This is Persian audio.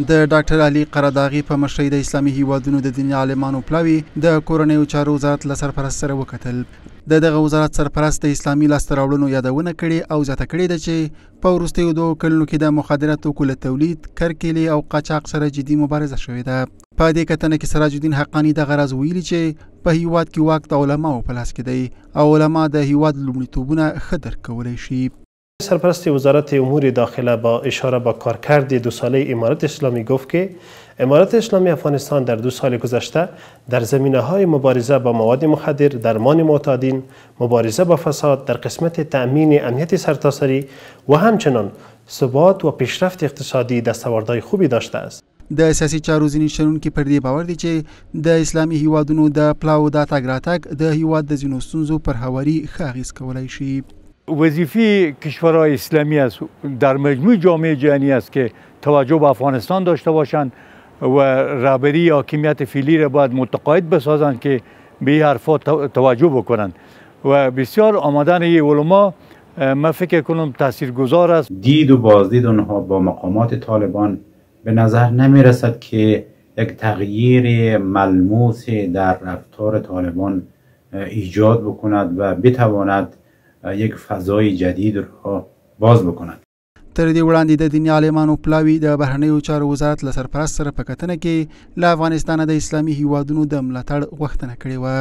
د ډاکټر علي قراداغي په مشرۍ د اسلامي هیوادونو د دیني عالمانو پلاوي د کورنیو چارو وزارت له سرپرست سره وکتل د دغه وزارت سرپرست د اسلامي لاسته راوړنو یادونه کړې او زیاته کړې ده چې په وروستیو دوو کلونو کې د مخدره توکو له تولید کرکیلې او قاچاق سره جدي مبارزه شوې ده په دې کتنه کې سراج الدین حقانی د غرض ویلي چې په هیواد کې واک د علماو په لاس کې دی او علما د هیواد لومړیتوبونه خدر کولای شي سرپرست وزارت امور داخله با اشاره به کارکرد دو ساله امارت اسلامی گفت که امارت اسلامی افغانستان در دو سال گذشته در زمینه های مبارزه با مواد مخدر، درمان معتادین، مبارزه با فساد در قسمت تأمین امنیت سرتاسری و همچنان ثبات و پیشرفت اقتصادی دستاوردهای خوبی داشته است. د سیاسي چارو ځینې شنونکي پر دې باور دي چې د اسلامي هیوادونو د پلاو دا تګ د هیواد د ځینو ستونزو پر هواري ښه اغیز شي وظیفه کشورهای اسلامی است در مجموع جامعه جهانی است که توجه به افغانستان داشته باشند و رهبری حاکمیت فیلی را باید متقاعد بسازند که به حرفا توجه بکنند و بسیار آمدن این علما من فکر کنم تاثیرگذار است دید و بازدید آنها با مقامات طالبان به نظر نمی رسد که یک تغییر ملموس در رفتار طالبان ایجاد بکند و بتواند یک فضای جدید را باز بکنند تر دې وړاندې د دیني عالمانو پلاوی د بهرنیو چارو وزارت له سرپرست سره په کتنه کې له افغانستانه د اسلامي هیوادونو د ملاتړ غوښتنه کړې وه